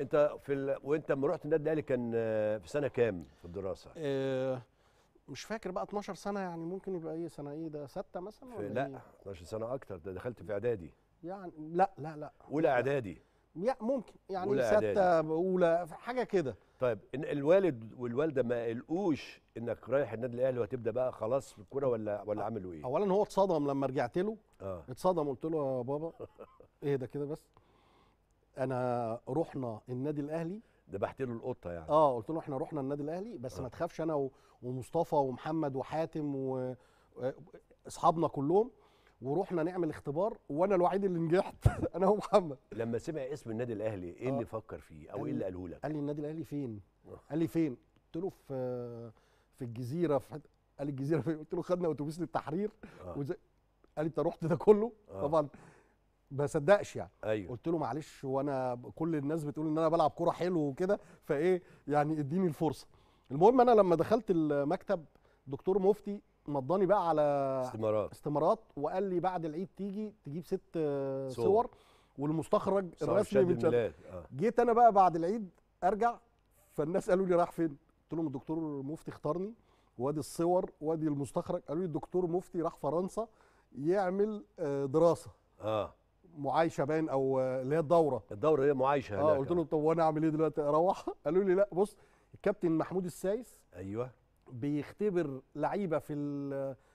انت في ال... وانت لما رحت النادي الاهلي كان آه، في سنه كام في الدراسه؟ إيه مش فاكر بقى 12 سنه يعني ممكن يبقى ايه سنه ايه ده سته مثلا ولا لا إيه؟ 12 سنه اكتر ده دخلت في اعدادي يعني لا لا لا اولى اعدادي لا ممكن يعني سته اولى حاجه كده طيب إن الوالد والوالده ما قلقوش انك رايح النادي الاهلي وهتبدا بقى خلاص في الكوره ولا ولا عملوا ايه؟ اولا هو اتصدم لما رجعت له آه. اتصدم قلت له يا بابا اهدى كده بس انا رحنا النادي الاهلي ذبحت له القطه يعني اه قلت له احنا رحنا النادي الاهلي بس آه. ما تخافش انا ومصطفى ومحمد وحاتم واصحابنا آه، كلهم ورحنا نعمل اختبار وانا الوحيد اللي نجحت انا ومحمد لما سمع اسم النادي الاهلي ايه آه. اللي فكر فيه او ايه اللي قاله لك قال لي النادي الاهلي فين آه. قال لي فين قلت له في في الجزيره في حد... قال الجزيره فين قلت له خدنا اتوبيس للتحرير آه. وز... قال لي انت رحت ده كله آه. طبعا بصدقش يعني أيوه. قلت له معلش وانا كل الناس بتقول ان انا بلعب كوره حلو وكده فايه يعني اديني الفرصه المهم انا لما دخلت المكتب دكتور مفتي مضاني بقى على استمارات استمارات وقال لي بعد العيد تيجي تجيب ست صور, صور والمستخرج الرسمي من آه. جيت انا بقى بعد العيد ارجع فالناس قالوا لي راح فين قلت لهم الدكتور مفتي اختارني وادي الصور وادي المستخرج قالوا لي الدكتور مفتي راح فرنسا يعمل آه، دراسه اه معايشه باين او آه، اللي هي الدوره الدوره هي معايشه اه قلت لهم طب وانا اعمل ايه دلوقتي اروح قالوا لي لا بص الكابتن محمود السايس ايوه بيختبر لعيبه في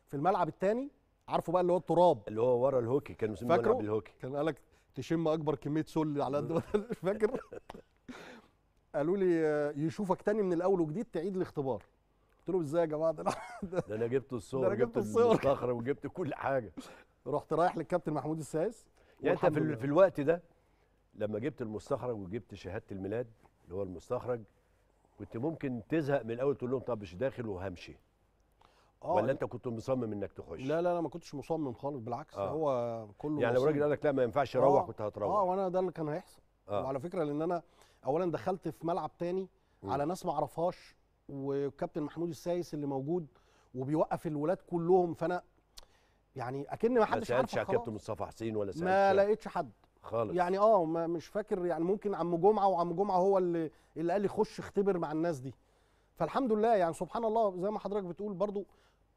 في الملعب الثاني عارفه بقى اللي هو التراب اللي هو ورا الهوكي كان مسميه ملعب الهوكي كان قال لك تشم اكبر كميه سل على قد ما مش فاكر قالوا لي آه، يشوفك تاني من الاول وجديد تعيد الاختبار قلت لهم ازاي يا جماعه ده انا جبت الصور جبت الصور وجبت كل حاجه رحت رايح للكابتن محمود السايس يعني انت في, في الوقت ده لما جبت المستخرج وجبت شهاده الميلاد اللي هو المستخرج كنت ممكن تزهق من الاول تقول لهم طب مش داخل وهمشي آه ولا انت كنت مصمم انك تخش لا لا انا ما كنتش مصمم خالص بالعكس آه. هو كله يعني لو الراجل قال لك لا ما ينفعش اروح آه. كنت هتروح اه وانا ده اللي كان هيحصل آه. وعلى فكره لان انا اولا دخلت في ملعب تاني على ناس ما اعرفهاش وكابتن محمود السايس اللي موجود وبيوقف الولاد كلهم فانا يعني اكن ما حدش عارفك خلاص كابتن مصطفى حسين ولا سالت ما لقيتش حد خالص يعني اه مش فاكر يعني ممكن عم جمعه وعم جمعه هو اللي اللي قال لي خش اختبر مع الناس دي فالحمد لله يعني سبحان الله زي ما حضرتك بتقول برضو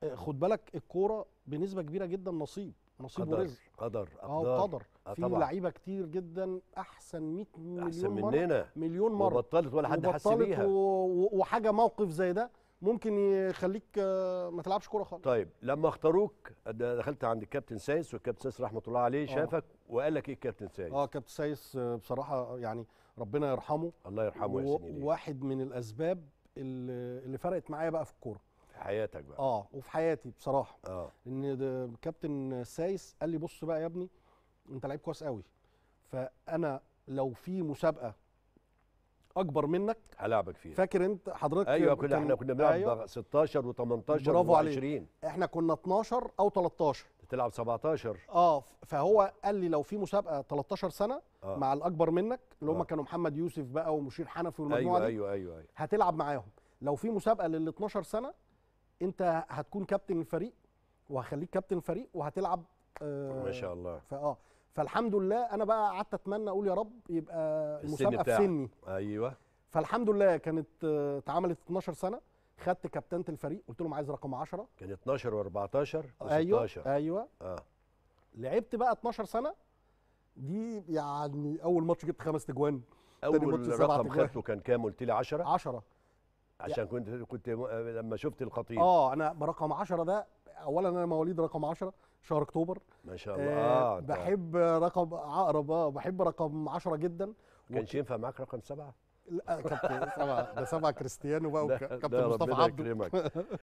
آه، خد بالك الكوره بنسبه كبيره جدا نصيب نصيب قدر ورزق قدر اه قدر آه، في لعيبه كتير جدا احسن 100 مليون احسن مننا مليون مره وبطلت ولا حد حس بيها وحاجه موقف زي ده ممكن يخليك آه، ما تلعبش كوره خالص طيب لما اختاروك دخلت عند الكابتن سايس والكابتن سايس رحمه الله عليه آه. شافك آه. وقال لك ايه الكابتن سايس اه كابتن سايس آه، بصراحه يعني ربنا يرحمه الله يرحمه سيدي واحد من الاسباب اللي, اللي فرقت معايا بقى في الكوره في حياتك بقى اه وفي حياتي بصراحه اه ان كابتن سايس قال لي بص بقى يا ابني انت لعيب كويس قوي فانا لو في مسابقه اكبر منك هلاعبك فيها فاكر انت حضرتك ايوه كنا احنا كنا بنلعب أيوة. 16 و18 و20 احنا كنا 12 او 13 تلعب 17 اه فهو قال لي لو في مسابقه 13 سنه آه. مع الاكبر منك اللي هم آه. كانوا محمد يوسف بقى ومشير حنفي والمجموعه أيوة, أيوة, أيوة, ايوه هتلعب معاهم لو في مسابقه لل 12 سنه انت هتكون كابتن الفريق وهخليك كابتن الفريق وهتلعب آه ما شاء الله فاه فالحمد لله انا بقى قعدت اتمنى اقول يا رب يبقى المسابقه في سني ايوه فالحمد لله كانت آه، اتعملت 12 سنه خدت كابتنه الفريق قلت لهم عايز رقم 10 كان 12 و14 و16 ايوه ايوه اه لعبت بقى 12 سنه دي يعني اول ماتش جبت خمس تجوان اول رقم خدته كان كام قلت لي 10 10 عشان يعني كنت كنت آه، لما شفت الخطيب اه انا رقم 10 ده اولا انا مواليد رقم 10 شهر اكتوبر ما شاء الله آه, آه، بحب رقم عقرب اه بحب رقم 10 جدا كانش ينفع معاك رقم سبعه؟ لا كابتن سبعه ده سبعه كريستيانو بقى وكابتن مصطفى عبده